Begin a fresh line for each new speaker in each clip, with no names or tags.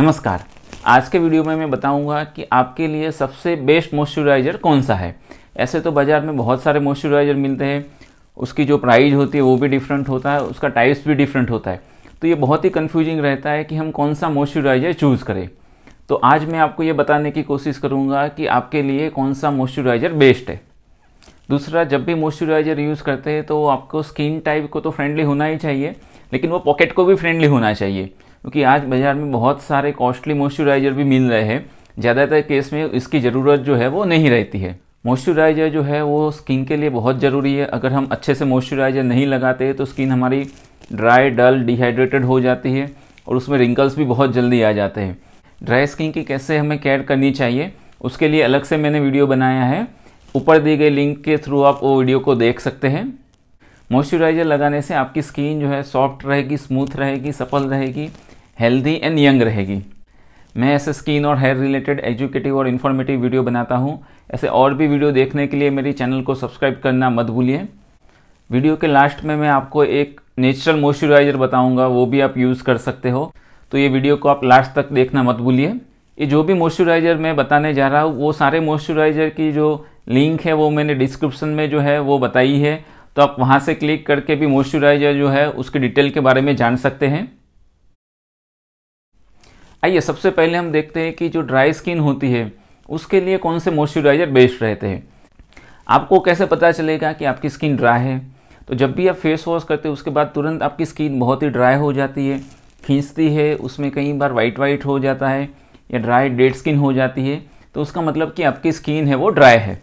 नमस्कार आज के वीडियो में मैं बताऊंगा कि आपके लिए सबसे बेस्ट मॉइस्चराइज़र कौन सा है ऐसे तो बाज़ार में बहुत सारे मॉइस्चराइज़र मिलते हैं उसकी जो प्राइस होती है वो भी डिफरेंट होता है उसका टाइप्स भी डिफरेंट होता है तो ये बहुत ही कन्फ्यूजिंग रहता है कि हम कौन सा मॉइस्चराइज़र चूज़ करें तो आज मैं आपको ये बताने की कोशिश करूँगा कि आपके लिए कौन सा मॉइस्चराइज़र बेस्ट है दूसरा जब भी मॉइस्चराइज़र यूज़ करते हैं तो आपको स्किन टाइप को तो फ्रेंडली होना ही चाहिए लेकिन वो पॉकेट को भी फ्रेंडली होना चाहिए क्योंकि आज बाज़ार में बहुत सारे कॉस्टली मॉइस्चराइज़र भी मिल रहे हैं ज़्यादातर केस में इसकी ज़रूरत जो है वो नहीं रहती है मॉइस्चराइज़र जो है वो स्किन के लिए बहुत ज़रूरी है अगर हम अच्छे से मॉइस्चराइज़र नहीं लगाते तो स्किन हमारी ड्राई डल डिहाइड्रेटेड हो जाती है और उसमें रिंकल्स भी बहुत जल्दी आ जाते हैं ड्राई स्किन की कैसे हमें केयर करनी चाहिए उसके लिए अलग से मैंने वीडियो बनाया है ऊपर दी गई लिंक के थ्रू आप वो वीडियो को देख सकते हैं मॉइस्चराइज़र लगाने से आपकी स्किन जो है सॉफ्ट रहेगी स्मूथ रहेगी सफल रहेगी हेल्दी एंड यंग रहेगी मैं ऐसे स्किन और हेयर रिलेटेड एजुकेटिव और इन्फॉर्मेटिव वीडियो बनाता हूँ ऐसे और भी वीडियो देखने के लिए मेरी चैनल को सब्सक्राइब करना मत भूलिए वीडियो के लास्ट में मैं आपको एक नेचुरल मॉइस्चराइजर बताऊंगा वो भी आप यूज़ कर सकते हो तो ये वीडियो को आप लास्ट तक देखना मत भूलिए ये जो भी मॉइस्चराइजर मैं बताने जा रहा हूँ वो सारे मॉइस्चराइजर की जो लिंक है वो मैंने डिस्क्रिप्शन में जो है वो बताई है तो आप वहाँ से क्लिक करके भी मॉइस्चराइजर जो है उसकी डिटेल के बारे में जान सकते हैं आइए सबसे पहले हम देखते हैं कि जो ड्राई स्किन होती है उसके लिए कौन से मॉइस्चराइज़र बेस्ट रहते हैं आपको कैसे पता चलेगा कि आपकी स्किन ड्राई है तो जब भी आप फेस वॉश करते हैं उसके बाद तुरंत आपकी स्किन बहुत ही ड्राई हो जाती है खींचती है उसमें कई बार वाइट वाइट हो जाता है या ड्राई डेड स्किन हो जाती है तो उसका मतलब कि आपकी स्किन है वो ड्राई है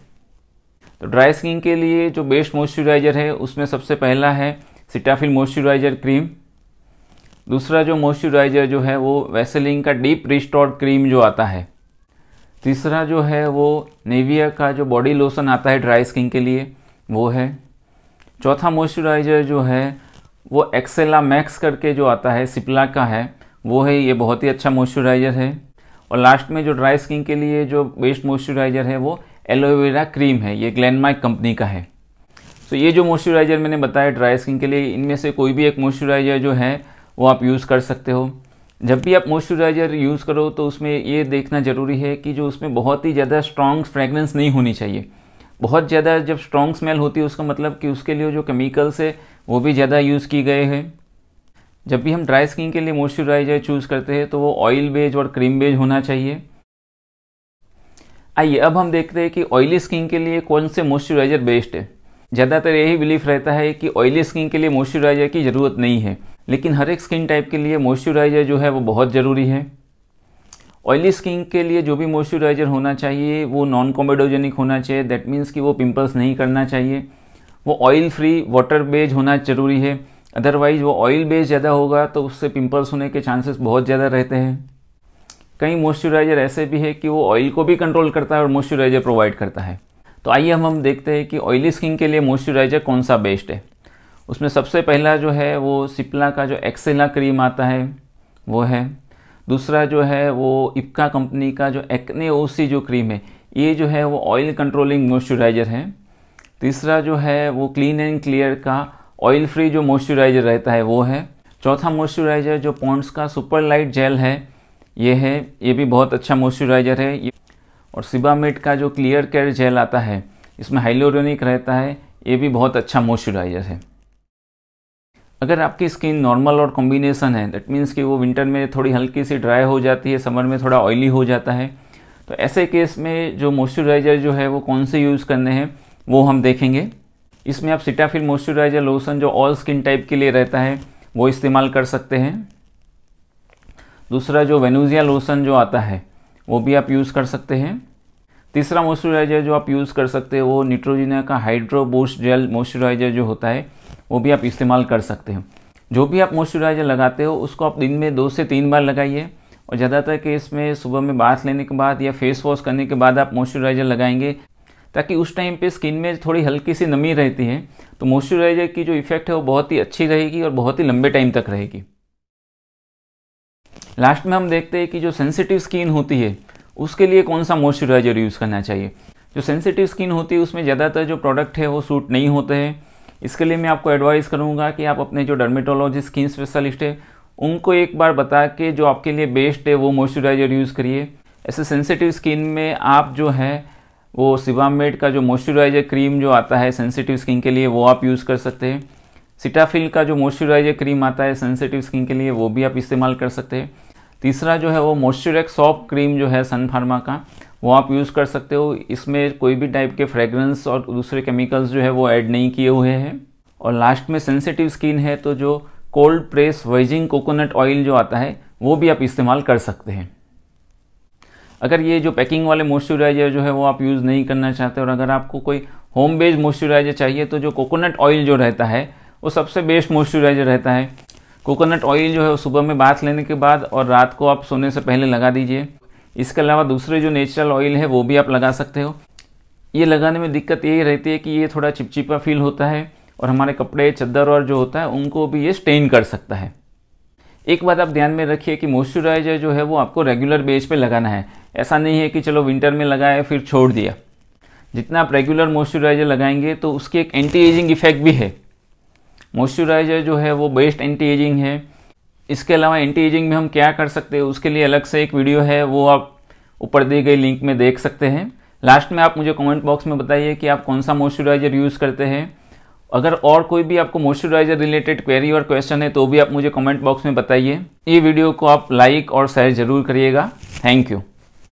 तो ड्राई स्किन के लिए जो बेस्ट मॉइस्चराइज़र है उसमें सबसे पहला है सिटाफिल मॉइस्चराइज़र क्रीम दूसरा जो मॉइस्चराइजर जो है वो वेसलिन का डीप रिस्टोर क्रीम जो आता है तीसरा जो है वो नेविया का जो बॉडी लोशन आता है ड्राई स्किन के लिए वो है चौथा मॉइस्चराइजर जो है वो एक्सेला मैक्स करके जो आता है सिप्ला का है वो है ये बहुत ही अच्छा मॉइस्चराइजर है और लास्ट में जो ड्राई स्किन के लिए जो बेस्ट मॉइस्चराइजर है वो एलोवेरा क्रीम है ये ग्लैनमाइक कंपनी का है तो ये जो मॉइस्चराइजर मैंने बताया ड्राई स्किन के लिए इनमें से कोई भी एक मॉइस्चराइजर जो है वो आप यूज़ कर सकते हो जब भी आप मॉइस्चराइज़र यूज़ करो तो उसमें ये देखना ज़रूरी है कि जो उसमें बहुत ही ज़्यादा स्ट्रॉन्ग फ्रेगरेंस नहीं होनी चाहिए बहुत ज़्यादा जब स्ट्रॉन्ग स्मेल होती है उसका मतलब कि उसके लिए जो केमिकल्स है वो भी ज़्यादा यूज़ की गए हैं जब भी हम ड्राई स्किन के लिए मॉइस्चराइज़र चूज़ करते हैं तो वो ऑयल बेज और क्रीम बेज होना चाहिए आइए अब हम देखते हैं कि ऑयली स्किन के लिए कौन से मॉइस्चराइज़र बेस्ट है ज़्यादातर यही बिलीफ रहता है कि ऑयली स्किन के लिए मॉइस्चराइज़र की ज़रूरत नहीं है लेकिन हर एक स्किन टाइप के लिए मॉइस्चराइज़र जो है वो बहुत ज़रूरी है ऑयली स्किन के लिए जो भी मॉइस्चराइज़र होना चाहिए वो नॉन कॉमेडोजेनिक होना चाहिए दैट मीन्स कि वो पिंपल्स नहीं करना चाहिए वो ऑयल फ्री वाटर बेज होना ज़रूरी है अदरवाइज़ वो ऑयल बेज ज़्यादा होगा तो उससे पिंपल्स होने के चांसेस बहुत ज़्यादा रहते हैं कई मॉइस्चराइज़र ऐसे भी है कि वो ऑयल को भी कंट्रोल करता है और मॉइस्चराइज़र प्रोवाइड करता है तो आइए हम हम देखते हैं कि ऑयली स्किन के लिए मॉइस्चराइज़र कौन सा बेस्ट है उसमें सबसे पहला जो है वो सिप्ला का जो एक्सेला क्रीम आता है वो है दूसरा जो है वो इप्का कंपनी का जो एक्ने ओसी जो क्रीम है ये जो है वो ऑयल कंट्रोलिंग मॉइस्चराइज़र है तीसरा जो है वो क्लीन एंड क्लियर का ऑयल फ्री जो मॉइस्चराइज़र रहता है वो है चौथा मॉइस्चराइज़र जो पॉन्ट्स का सुपर लाइट जेल है ये है ये भी बहुत अच्छा मॉइस्चराइज़र है और सिबामेट का जो क्लियर केयर जेल आता है इसमें हाइलोरोनिक रहता है ये भी बहुत अच्छा मॉइस्चराइज़र है अगर आपकी स्किन नॉर्मल और कॉम्बिनेसन है दैट मीन्स कि वो विंटर में थोड़ी हल्की सी ड्राई हो जाती है समर में थोड़ा ऑयली हो जाता है तो ऐसे केस में जो मॉइस्चराइज़र जो है वो कौन से यूज़ करने हैं वो हम देखेंगे इसमें आप सिटाफिल मॉइस्चराइज़र लोशन जो ऑल स्किन टाइप के लिए रहता है वो इस्तेमाल कर सकते हैं दूसरा जो वेनुजिया लोशन जो आता है वो भी आप यूज़ कर सकते हैं तीसरा मॉइस्चराइजर जो आप यूज़ कर सकते हैं वो निट्रोजिना का हाइड्रोबूस्ट जेल मॉइस्चराइजर जो होता है वो भी आप इस्तेमाल कर सकते हैं जो भी आप मॉइस्चराइजर लगाते हो उसको आप दिन में दो से तीन बार लगाइए और ज़्यादातर के इसमें सुबह में बाथ लेने के बाद या फेस वॉश करने के बाद आप मॉइस्चराइजर लगाएंगे ताकि उस टाइम पे स्किन में थोड़ी हल्की सी नमी रहती है तो मॉइस्चराइजर की जो इफ़ेक्ट है वो बहुत ही अच्छी रहेगी और बहुत ही लंबे टाइम तक रहेगी लास्ट में हम देखते हैं कि जो सेंसिटिव स्किन होती है उसके लिए कौन सा मॉइस्चराइजर यूज़ करना चाहिए जो सेंसिटिव स्किन होती है उसमें ज़्यादातर जो प्रोडक्ट है वो सूट नहीं होते हैं इसके लिए मैं आपको एडवाइस करूँगा कि आप अपने जो डर्मेटोलॉजी स्किन स्पेशलिस्ट है उनको एक बार बता के जो आपके लिए बेस्ट है वो मॉइस्चराइजर यूज़ करिए ऐसे सेंसिटिव स्किन में आप जो है वो सिवामेड का जो मॉइस्चराइजर क्रीम जो आता है सेंसिटिव स्किन के लिए वो आप यूज़ कर सकते हैं सिटाफिल का जो मॉइस्चराइजर क्रीम आता है सेंसिटिव स्किन के लिए वो भी आप इस्तेमाल कर सकते हैं तीसरा जो है वो मॉइस्चरेक सॉप क्रीम जो है सन फार्मा का वो आप यूज़ कर सकते हो इसमें कोई भी टाइप के फ्रेगरेंस और दूसरे केमिकल्स जो है वो ऐड नहीं किए हुए हैं और लास्ट में सेंसिटिव स्किन है तो जो कोल्ड प्रेस वेजिंग कोकोनट ऑयल जो आता है वो भी आप इस्तेमाल कर सकते हैं अगर ये जो पैकिंग वाले मॉइस्चराइजर जो है वो आप यूज़ नहीं करना चाहते और अगर आपको कोई होम बेस्ड मॉइस्चराइजर चाहिए तो जो कोकोनट ऑयल जो रहता है वो सबसे बेस्ट मॉइस्चराइजर रहता है कोकोनट ऑयल जो है सुबह में बाथ लेने के बाद और रात को आप सोने से पहले लगा दीजिए इसके अलावा दूसरे जो नेचुरल ऑयल है वो भी आप लगा सकते हो ये लगाने में दिक्कत यही रहती है कि ये थोड़ा चिपचिपा फील होता है और हमारे कपड़े चद्दर और जो होता है उनको भी ये स्टेन कर सकता है एक बात आप ध्यान में रखिए कि मॉइस्चराइजर जो है वो आपको रेगुलर बेस पे लगाना है ऐसा नहीं है कि चलो विंटर में लगाया फिर छोड़ दिया जितना आप रेगुलर मॉइस्चराइजर लगाएंगे तो उसकी एक एंटी एजिंग इफेक्ट भी है मॉइस्चराइजर जो है वो बेस्ट एंटी एजिंग है इसके अलावा एंटी एजिंग में हम क्या कर सकते हैं उसके लिए अलग से एक वीडियो है वो आप ऊपर दी गई लिंक में देख सकते हैं लास्ट में आप मुझे कमेंट बॉक्स में बताइए कि आप कौन सा मॉइस्चराइजर यूज़ करते हैं अगर और कोई भी आपको मॉइस्चराइजर रिलेटेड क्वेरी और क्वेश्चन है तो भी आप मुझे कमेंट बॉक्स में बताइए ये वीडियो को आप लाइक और शेयर ज़रूर करिएगा थैंक यू